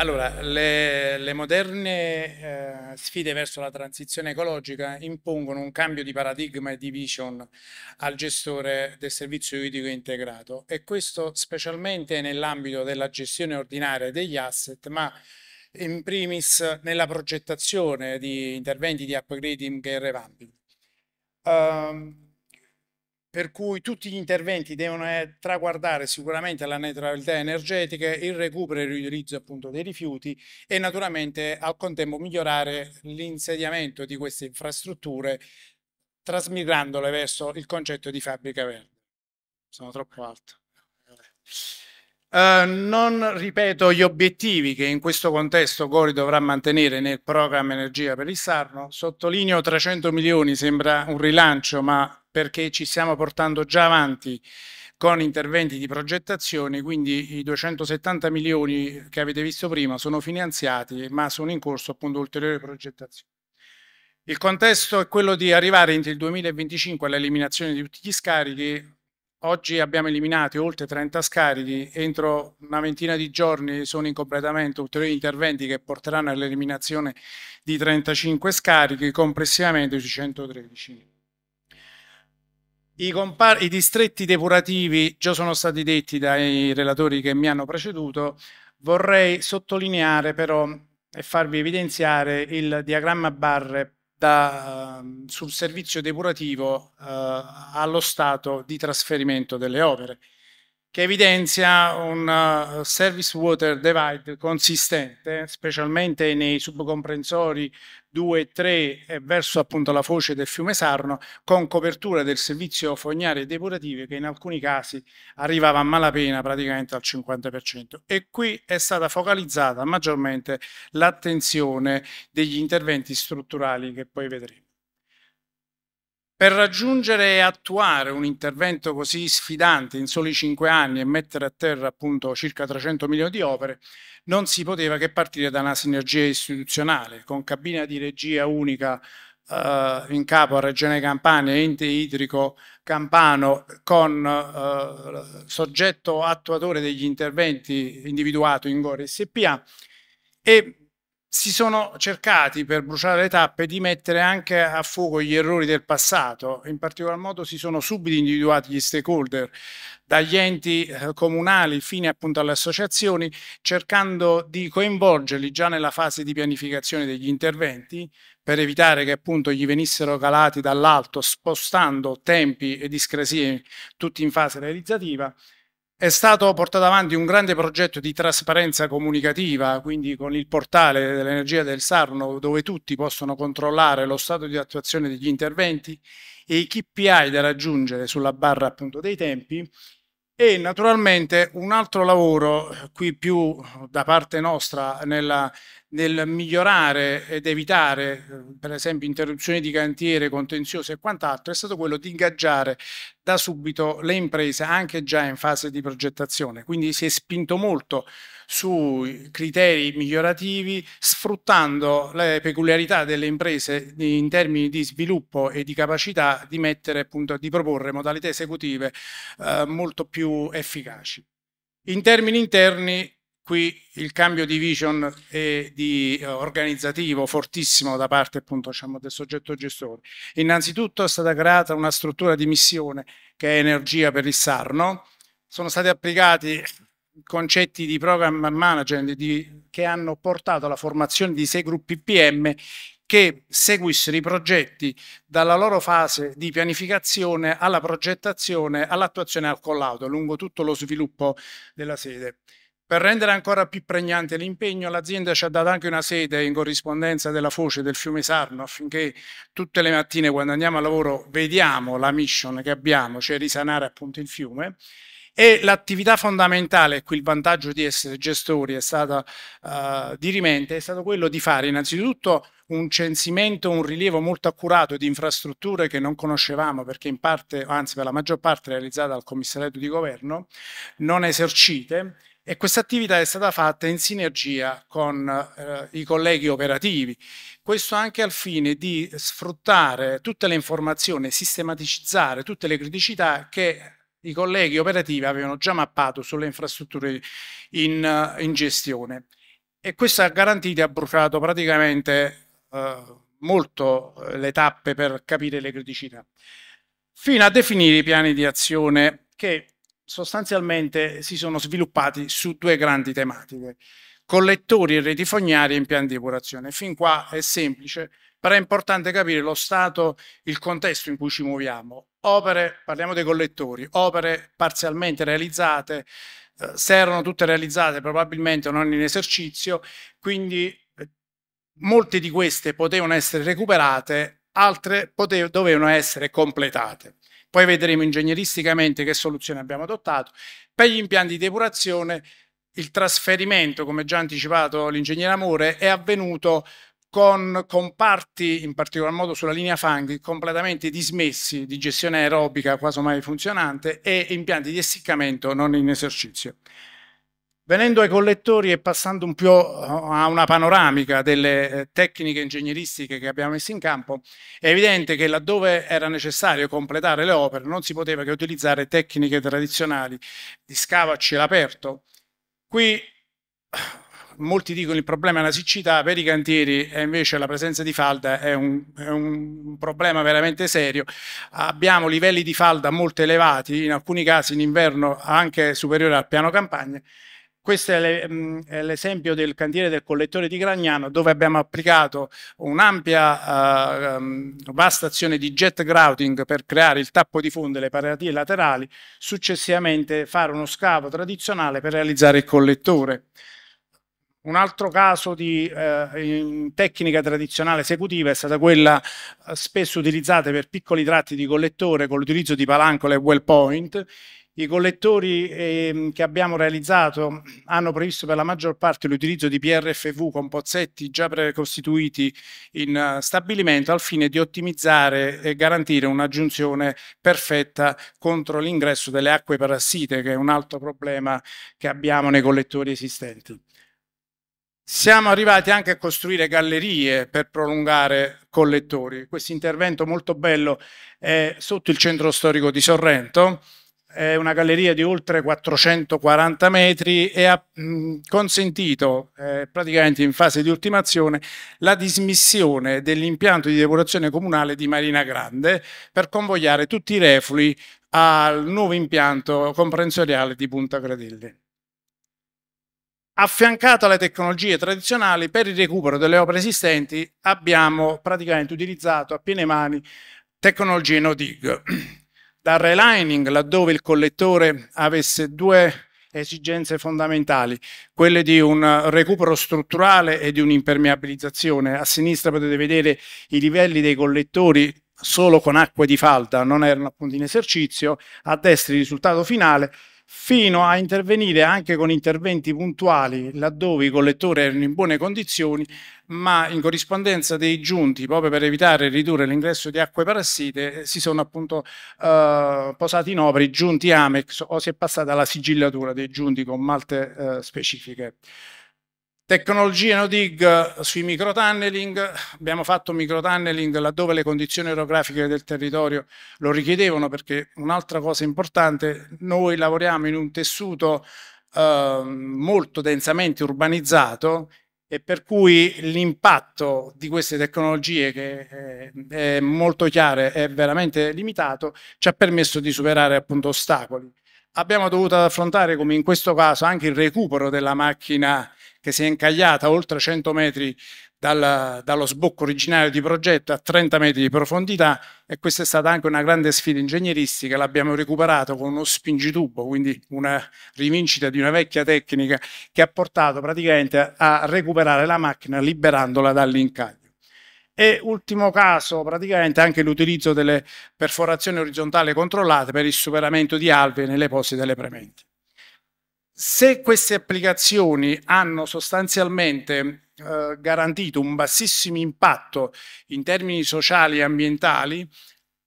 Allora, le, le moderne eh, sfide verso la transizione ecologica impongono un cambio di paradigma e di vision al gestore del servizio idrico integrato e questo specialmente nell'ambito della gestione ordinaria degli asset, ma in primis nella progettazione di interventi di upgrading e revamping. Um, ehm, per cui tutti gli interventi devono eh, traguardare sicuramente la neutralità energetica, il recupero e il riutilizzo appunto dei rifiuti e naturalmente al contempo migliorare l'insediamento di queste infrastrutture trasmigrandole verso il concetto di fabbrica verde. Sono troppo alto. Uh, non ripeto gli obiettivi che in questo contesto Gori dovrà mantenere nel programma Energia per il Sarno. Sottolineo 300 milioni, sembra un rilancio, ma perché ci stiamo portando già avanti con interventi di progettazione, quindi i 270 milioni che avete visto prima sono finanziati, ma sono in corso appunto ulteriori progettazioni. Il contesto è quello di arrivare entro il 2025 all'eliminazione di tutti gli scarichi. Oggi abbiamo eliminato oltre 30 scarichi, entro una ventina di giorni sono in completamento ulteriori interventi che porteranno all'eliminazione di 35 scarichi, complessivamente sui 113. I, compar- I distretti depurativi già sono stati detti dai relatori che mi hanno preceduto, vorrei sottolineare però e farvi evidenziare il diagramma barre da, sul servizio depurativo eh, allo stato di trasferimento delle opere che evidenzia un eh, service water divide consistente, specialmente nei subcomprensori 2 e 3 verso appunto la foce del fiume Sarno, con copertura del servizio fognario e depurativo che in alcuni casi arrivava a malapena praticamente al 50%. E qui è stata focalizzata maggiormente l'attenzione degli interventi strutturali che poi vedremo. Per raggiungere e attuare un intervento così sfidante in soli cinque anni e mettere a terra appunto circa 300 milioni di opere, non si poteva che partire da una sinergia istituzionale, con cabina di regia unica eh, in capo a Regione Campania, ente idrico campano, con eh, soggetto attuatore degli interventi individuato in Gore SPA e si sono cercati per bruciare le tappe di mettere anche a fuoco gli errori del passato, in particolar modo si sono subito individuati gli stakeholder, dagli enti eh, comunali fino appunto alle associazioni, cercando di coinvolgerli già nella fase di pianificazione degli interventi per evitare che appunto gli venissero calati dall'alto, spostando tempi e discrasie tutti in fase realizzativa è stato portato avanti un grande progetto di trasparenza comunicativa, quindi con il portale dell'energia del Sarno, dove tutti possono controllare lo stato di attuazione degli interventi e i KPI da raggiungere sulla barra appunto dei tempi. E naturalmente un altro lavoro, eh, qui più da parte nostra nella nel migliorare ed evitare, per esempio, interruzioni di cantiere, contenziosi e quant'altro, è stato quello di ingaggiare da subito le imprese anche già in fase di progettazione. Quindi si è spinto molto sui criteri migliorativi, sfruttando le peculiarità delle imprese in termini di sviluppo e di capacità di mettere appunto di proporre modalità esecutive eh, molto più efficaci. In termini interni qui il cambio di vision e di, eh, organizzativo fortissimo da parte appunto diciamo, del soggetto gestore. Innanzitutto è stata creata una struttura di missione che è energia per il Sarno, sono stati applicati concetti di program management di, che hanno portato alla formazione di sei gruppi PM che seguissero i progetti dalla loro fase di pianificazione alla progettazione, all'attuazione e al collaudo lungo tutto lo sviluppo della sede. Per rendere ancora più pregnante l'impegno, l'azienda ci ha dato anche una sede in corrispondenza della foce del fiume Sarno affinché tutte le mattine quando andiamo a lavoro vediamo la mission che abbiamo, cioè risanare appunto il fiume. E l'attività fondamentale, qui il vantaggio di essere gestori è stato uh, eh, dirimente, è stato quello di fare innanzitutto un censimento, un rilievo molto accurato di infrastrutture che non conoscevamo perché in parte, anzi per la maggior parte realizzata dal commissariato di governo, non esercite e questa attività è stata fatta in sinergia con eh, i colleghi operativi. Questo anche al fine di sfruttare tutte le informazioni, sistematicizzare tutte le criticità che i colleghi operativi avevano già mappato sulle infrastrutture in, in gestione. E questo ha garantito e ha bruciato praticamente eh, molto le tappe per capire le criticità, fino a definire i piani di azione che sostanzialmente si sono sviluppati su due grandi tematiche, collettori e reti fognarie e impianti di depurazione. Fin qua è semplice, però è importante capire lo stato, il contesto in cui ci muoviamo. Opere, parliamo dei collettori, opere parzialmente realizzate, eh, se erano tutte realizzate probabilmente non in esercizio, quindi eh, molte di queste potevano essere recuperate, altre potevano, dovevano essere completate. Poi vedremo ingegneristicamente che soluzione abbiamo adottato. Per gli impianti di depurazione il trasferimento, come già anticipato l'ingegnere Amore, è avvenuto con comparti, in particolar modo sulla linea fanghi, completamente dismessi di gestione aerobica quasi mai funzionante e impianti di essiccamento non in esercizio. Venendo ai collettori e passando un po' a una panoramica delle eh, tecniche ingegneristiche che abbiamo messo in campo, è evidente che laddove era necessario completare le opere non si poteva che utilizzare tecniche tradizionali di scavo a cielo aperto. Qui eh, molti dicono il problema è la siccità, per i cantieri e invece la presenza di falda è un, è un, problema veramente serio. Abbiamo livelli di falda molto elevati, in alcuni casi in inverno anche superiori al piano campagna questo mm, è l'esempio del cantiere del collettore di Gragnano dove abbiamo applicato un'ampia, uh, vasta azione di jet grouting per creare il tappo di fondo e le paratie laterali, successivamente fare uno scavo tradizionale per realizzare il collettore. Un altro caso di eh, tecnica tradizionale esecutiva è stata quella eh, spesso utilizzata per piccoli tratti di collettore con l'utilizzo di palancole e well point, i collettori eh, che abbiamo realizzato hanno previsto per la maggior parte l'utilizzo di PRFV con pozzetti già precostituiti in uh, stabilimento al fine di ottimizzare e garantire una giunzione perfetta contro l'ingresso delle acque parassite, che è un altro problema che abbiamo nei collettori esistenti. Siamo arrivati anche a costruire gallerie per prolungare collettori. Questo intervento molto bello è sotto il centro storico di Sorrento è una galleria di oltre 440 metri e ha consentito eh, praticamente in fase di ultimazione la dismissione dell'impianto di depurazione comunale di Marina Grande per convogliare tutti i reflui al nuovo impianto comprensoriale di Punta Gradelli. Affiancato alle tecnologie tradizionali per il recupero delle opere esistenti abbiamo praticamente utilizzato a piene mani tecnologie no-dig. dal relining laddove il collettore avesse due esigenze fondamentali, quelle di un recupero strutturale e di un'impermeabilizzazione. A sinistra potete vedere i livelli dei collettori solo con acque di falda, non erano appunto in esercizio, a destra il risultato finale fino a intervenire anche con interventi puntuali laddove i collettori erano in buone condizioni, ma in corrispondenza dei giunti, proprio per evitare e ridurre l'ingresso di acque parassite, eh, si sono appunto eh, posati in opera i giunti Amex o si è passata alla sigillatura dei giunti con malte eh, specifiche. Tecnologie no dig sui microtunneling, abbiamo fatto microtunneling laddove le condizioni orografiche del territorio lo richiedevano perché un'altra cosa importante, noi lavoriamo in un tessuto eh, molto densamente urbanizzato e per cui l'impatto di queste tecnologie che è, eh, è molto chiaro, è veramente limitato, ci ha permesso di superare appunto ostacoli. Abbiamo dovuto affrontare come in questo caso anche il recupero della macchina che si è incagliata oltre 100 metri dal, dallo sbocco originario di progetto a 30 metri di profondità e questa è stata anche una grande sfida ingegneristica, l'abbiamo recuperato con uno spingitubo, quindi una rivincita di una vecchia tecnica che ha portato praticamente a recuperare la macchina liberandola dall'incaglio. E ultimo caso, praticamente anche l'utilizzo delle perforazioni orizzontali controllate per il superamento di alve nelle posi delle prementi. Se queste applicazioni hanno sostanzialmente eh, garantito un bassissimo impatto in termini sociali e ambientali,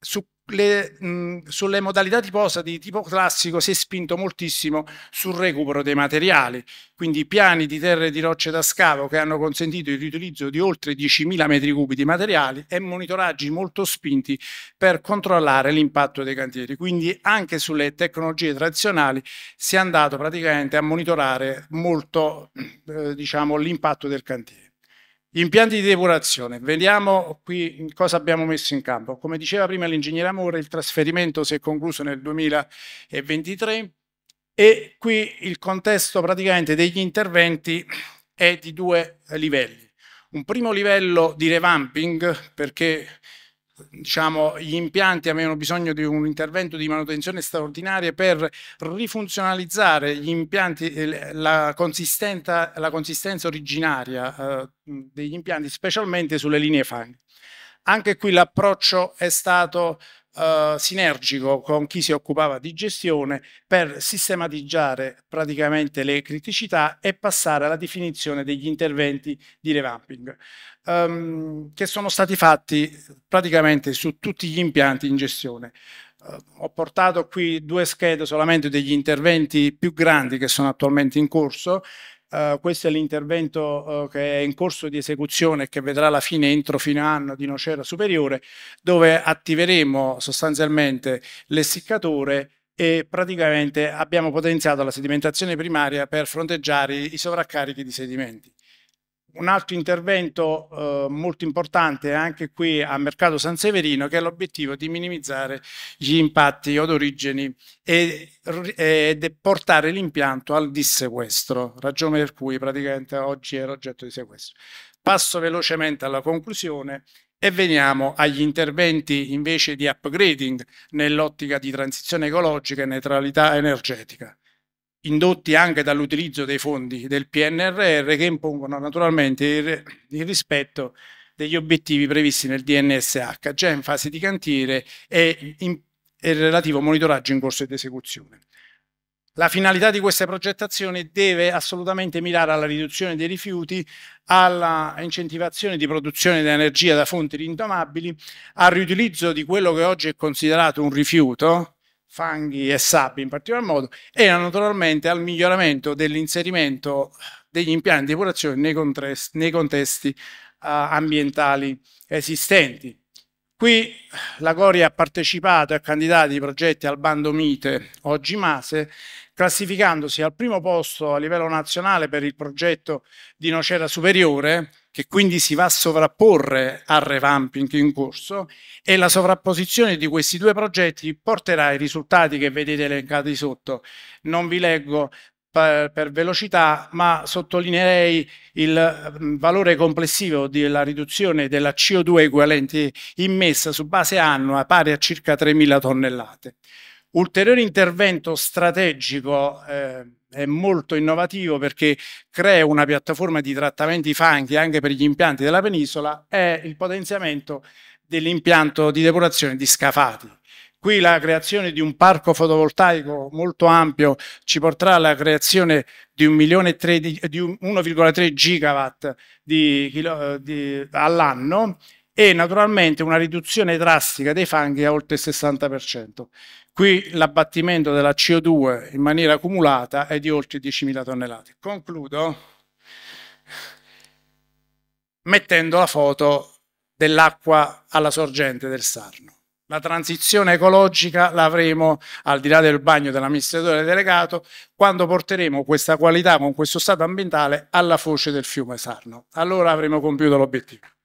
su le, mh, sulle modalità di posa di tipo classico si è spinto moltissimo sul recupero dei materiali, quindi piani di terre e di rocce da scavo che hanno consentito il riutilizzo di oltre 10.000 metri cubi di materiali e monitoraggi molto spinti per controllare l'impatto dei cantieri. Quindi anche sulle tecnologie tradizionali si è andato praticamente a monitorare molto eh, diciamo, l'impatto del cantiere impianti di depurazione, vediamo qui cosa abbiamo messo in campo. Come diceva prima l'ingegnere Amore, il trasferimento si è concluso nel 2023 e qui il contesto praticamente degli interventi è di due livelli. Un primo livello di revamping perché diciamo, gli impianti avevano bisogno di un intervento di manutenzione straordinaria per rifunzionalizzare gli impianti, eh, la, la consistenza originaria eh, degli impianti, specialmente sulle linee fang. Anche qui l'approccio è stato eh, sinergico con chi si occupava di gestione per sistematizzare praticamente le criticità e passare alla definizione degli interventi di revamping ehm, che sono stati fatti praticamente su tutti gli impianti in gestione. Uh, ho portato qui due schede solamente degli interventi più grandi che sono attualmente in corso eh, questo è l'intervento uh, che è in corso di esecuzione e che vedrà la fine entro fine anno di Nocera Superiore, dove attiveremo sostanzialmente l'essiccatore e praticamente abbiamo potenziato la sedimentazione primaria per fronteggiare i sovraccarichi di sedimenti un altro intervento eh, molto importante anche qui a Mercato San Severino che è l'obiettivo di minimizzare gli impatti odorigeni e, e portare l'impianto al dissequestro, ragione per cui praticamente oggi era oggetto di sequestro. Passo velocemente alla conclusione e veniamo agli interventi invece di upgrading nell'ottica di transizione ecologica e neutralità energetica indotti anche dall'utilizzo dei fondi del PNRR che impongono naturalmente il, rispetto degli obiettivi previsti nel DNSH, già in fase di cantiere e, e il relativo monitoraggio in corso di esecuzione. La finalità di questa progettazione deve assolutamente mirare alla riduzione dei rifiuti, alla incentivazione di produzione di energia da fonti rinnovabili, al riutilizzo di quello che oggi è considerato un rifiuto, fanghi e SAP in particolar modo, era naturalmente al miglioramento dell'inserimento degli impianti di depurazione nei, nei contesti uh, ambientali esistenti. Qui la Cori ha partecipato e ha candidato i progetti al bando Mite, oggi Mase, classificandosi al primo posto a livello nazionale per il progetto di Nocera Superiore, che quindi si va a sovrapporre al revamping in corso e la sovrapposizione di questi due progetti porterà ai risultati che vedete elencati sotto. Non vi leggo per, per velocità, ma sottolineerei il mm, valore complessivo della riduzione della CO2 equivalente immessa su base annua pari a circa 3.000 tonnellate ulteriore intervento strategico eh, è molto innovativo perché crea una piattaforma di trattamenti fanghi anche per gli impianti della penisola, è il potenziamento dell'impianto di depurazione di scafati. Qui la creazione di un parco fotovoltaico molto ampio ci porterà alla creazione di 1,3 gigawatt eh, all'anno e naturalmente una riduzione drastica dei fanghi a oltre il 60%. Qui l'abbattimento della CO2 in maniera accumulata è di oltre 10.000 tonnellate. Concludo mettendo la foto dell'acqua alla sorgente del Sarno. La transizione ecologica l'avremo al di là del bagno dell'amministratore delegato quando porteremo questa qualità con questo stato ambientale alla foce del fiume Sarno. Allora avremo compiuto l'obiettivo.